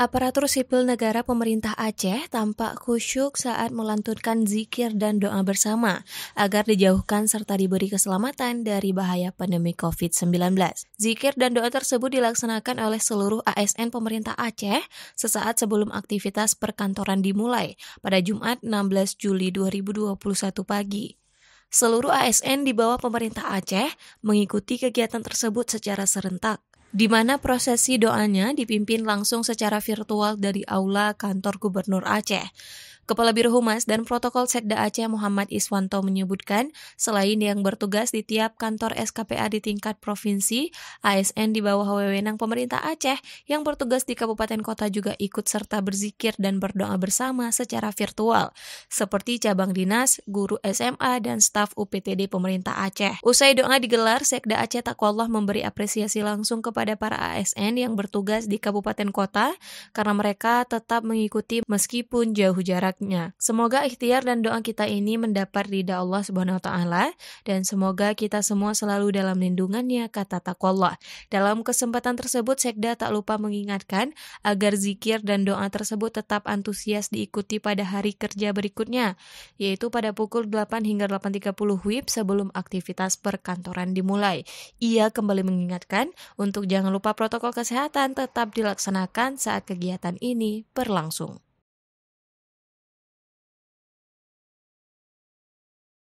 Aparatur sipil negara pemerintah Aceh tampak khusyuk saat melantunkan zikir dan doa bersama agar dijauhkan serta diberi keselamatan dari bahaya pandemi COVID-19. Zikir dan doa tersebut dilaksanakan oleh seluruh ASN pemerintah Aceh sesaat sebelum aktivitas perkantoran dimulai pada Jumat 16 Juli 2021 pagi. Seluruh ASN di bawah pemerintah Aceh mengikuti kegiatan tersebut secara serentak di mana prosesi doanya dipimpin langsung secara virtual dari aula kantor Gubernur Aceh. Kepala Biro Humas dan Protokol Sekda Aceh Muhammad Iswanto menyebutkan, selain yang bertugas di tiap kantor SKPA di tingkat provinsi, ASN di bawah wewenang pemerintah Aceh yang bertugas di kabupaten kota juga ikut serta berzikir dan berdoa bersama secara virtual, seperti cabang dinas, guru SMA, dan staf UPTD pemerintah Aceh. Usai doa digelar, Sekda Aceh Takwallah memberi apresiasi langsung kepada kepada para ASN yang bertugas di kabupaten kota karena mereka tetap mengikuti meskipun jauh jaraknya. Semoga ikhtiar dan doa kita ini mendapat ridha Allah Subhanahu wa taala dan semoga kita semua selalu dalam lindungannya kata takwallah. Dalam kesempatan tersebut Sekda tak lupa mengingatkan agar zikir dan doa tersebut tetap antusias diikuti pada hari kerja berikutnya yaitu pada pukul 8 hingga 8.30 WIB sebelum aktivitas perkantoran dimulai. Ia kembali mengingatkan untuk Jangan lupa protokol kesehatan tetap dilaksanakan saat kegiatan ini berlangsung.